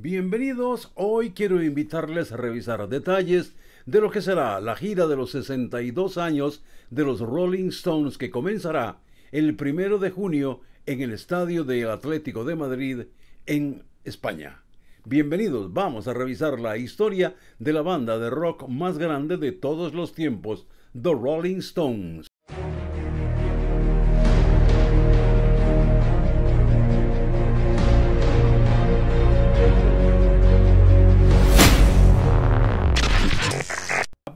Bienvenidos, hoy quiero invitarles a revisar detalles de lo que será la gira de los 62 años de los Rolling Stones que comenzará el primero de junio en el Estadio del Atlético de Madrid en España. Bienvenidos, vamos a revisar la historia de la banda de rock más grande de todos los tiempos, The Rolling Stones.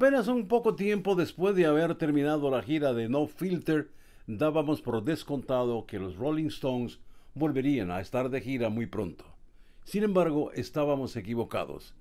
Apenas un poco tiempo después de haber terminado la gira de No Filter, dábamos por descontado que los Rolling Stones volverían a estar de gira muy pronto. Sin embargo, estábamos equivocados.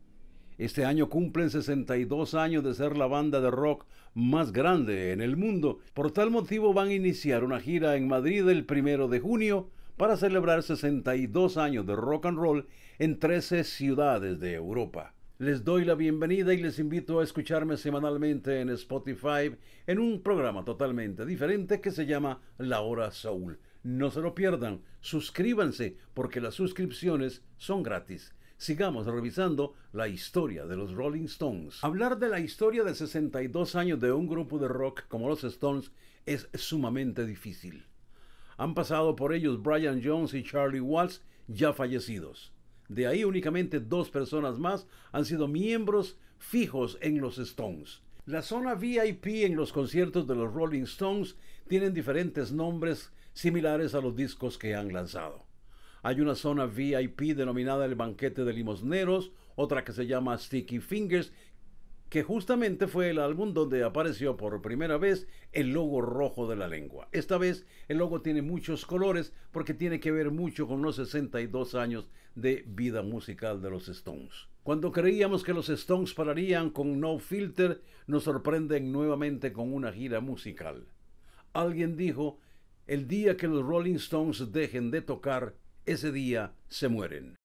Este año cumplen 62 años de ser la banda de rock más grande en el mundo. Por tal motivo van a iniciar una gira en Madrid el 1 de junio para celebrar 62 años de rock and roll en 13 ciudades de Europa. Les doy la bienvenida y les invito a escucharme semanalmente en Spotify en un programa totalmente diferente que se llama La Hora Soul. No se lo pierdan, suscríbanse porque las suscripciones son gratis. Sigamos revisando la historia de los Rolling Stones. Hablar de la historia de 62 años de un grupo de rock como los Stones es sumamente difícil. Han pasado por ellos Brian Jones y Charlie Watts, ya fallecidos. De ahí únicamente dos personas más han sido miembros fijos en los Stones. La zona VIP en los conciertos de los Rolling Stones tienen diferentes nombres similares a los discos que han lanzado. Hay una zona VIP denominada el banquete de limosneros, otra que se llama Sticky Fingers que justamente fue el álbum donde apareció por primera vez el logo rojo de la lengua. Esta vez el logo tiene muchos colores porque tiene que ver mucho con los 62 años de vida musical de los Stones. Cuando creíamos que los Stones pararían con No Filter, nos sorprenden nuevamente con una gira musical. Alguien dijo, el día que los Rolling Stones dejen de tocar, ese día se mueren.